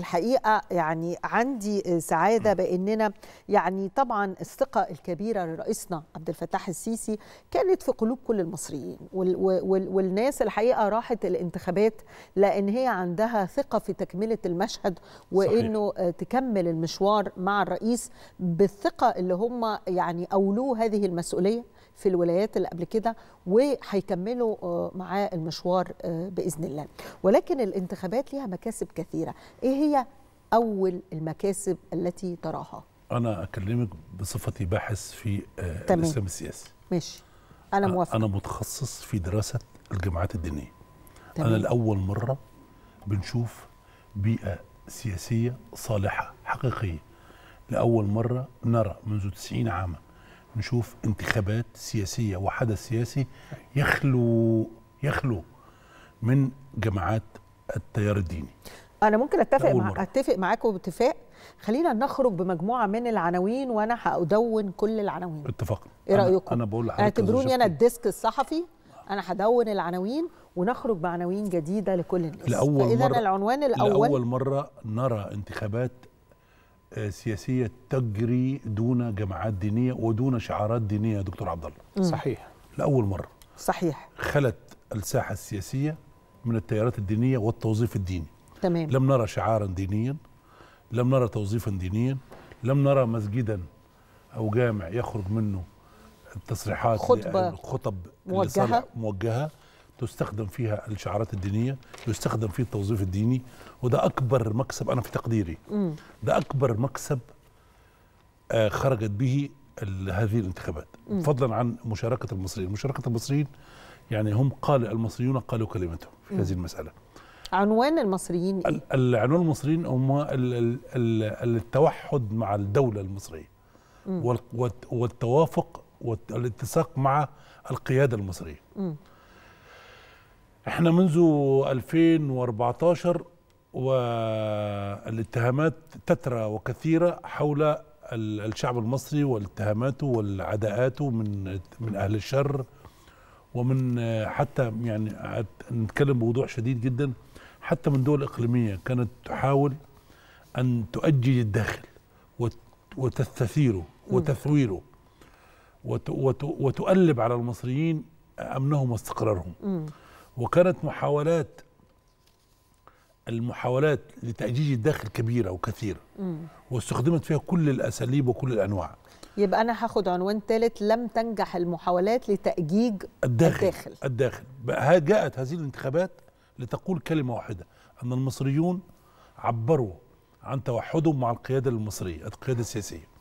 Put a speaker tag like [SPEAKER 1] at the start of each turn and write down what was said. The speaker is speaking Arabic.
[SPEAKER 1] الحقيقة يعني عندي سعادة بأننا يعني طبعا الثقة الكبيرة لرئيسنا عبد الفتاح السيسي كانت في قلوب كل المصريين والناس الحقيقة راحت الانتخابات لأن هي عندها ثقة في تكملة المشهد وأنه صحيح. تكمل المشوار مع الرئيس بالثقة اللي هم يعني أولوه هذه المسؤولية في الولايات اللي قبل كده وهيكملوا آه، معاه المشوار آه، باذن الله ولكن الانتخابات ليها مكاسب كثيره ايه هي اول المكاسب التي تراها
[SPEAKER 2] انا اكلمك بصفتي باحث في آه، الاسلام السياسي ماشي انا موافق انا متخصص في دراسه الجماعات الدينيه تمام. انا لاول مره بنشوف بيئه سياسيه صالحه حقيقيه لاول مره نرى منذ 90 عاما نشوف انتخابات سياسية وحدث سياسي يخلو يخلو من جماعات التيار الديني
[SPEAKER 1] انا ممكن اتفق مع اتفق معاكم باتفاق خلينا نخرج بمجموعه من العناوين وانا هأدون كل العناوين
[SPEAKER 2] اتفقنا ايه رايكم انا بقول لحضرتك اعتبروني انا
[SPEAKER 1] الديسك الصحفي انا هدون العناوين ونخرج بعناوين جديده لكل الناس لاول مره العنوان الاول لاول
[SPEAKER 2] مره نرى انتخابات سياسيه تجري دون جماعات دينيه ودون شعارات دينيه يا دكتور عبد الله صحيح لاول مره صحيح خلت الساحه السياسيه من التيارات الدينيه والتوظيف الديني تمام لم نرى شعارا دينيا لم نرى توظيفا دينيا لم نرى مسجدا او جامع يخرج منه التصريحات خطبه خطب موجهه موجهه تستخدم فيها الشعارات الدينيه يستخدم فيه التوظيف الديني وده اكبر مكسب انا في تقديري ده اكبر مكسب آه، خرجت به هذه الانتخابات فضلا عن مشاركه المصريين مشاركه المصريين يعني هم قال المصريون قالوا كلمتهم في هذه المساله
[SPEAKER 1] عنوان المصريين إيه؟
[SPEAKER 2] عنوان المصريين هم التوحد مع الدوله المصريه والتوافق والاتساق مع القياده المصريه احنا منذ 2014 والاتهامات تترى وكثيرة حول الشعب المصري والاتهاماته والعداءاته من من أهل الشر ومن حتى يعني نتكلم بوضوح شديد جدا حتى من دول إقليمية كانت تحاول أن تؤجج الداخل وتستثيره وتثويره وتؤلب على المصريين أمنهم واستقرارهم وكانت محاولات المحاولات لتأجيج الداخل كبيرة وكثيرة واستخدمت فيها كل الأساليب وكل الأنواع
[SPEAKER 1] يبقى أنا هاخد عنوان ثالث لم تنجح المحاولات لتأجيج الداخل
[SPEAKER 2] الداخل, الداخل. جاءت هذه الانتخابات لتقول كلمة واحدة أن المصريون عبروا عن توحدهم مع القيادة المصرية القيادة السياسية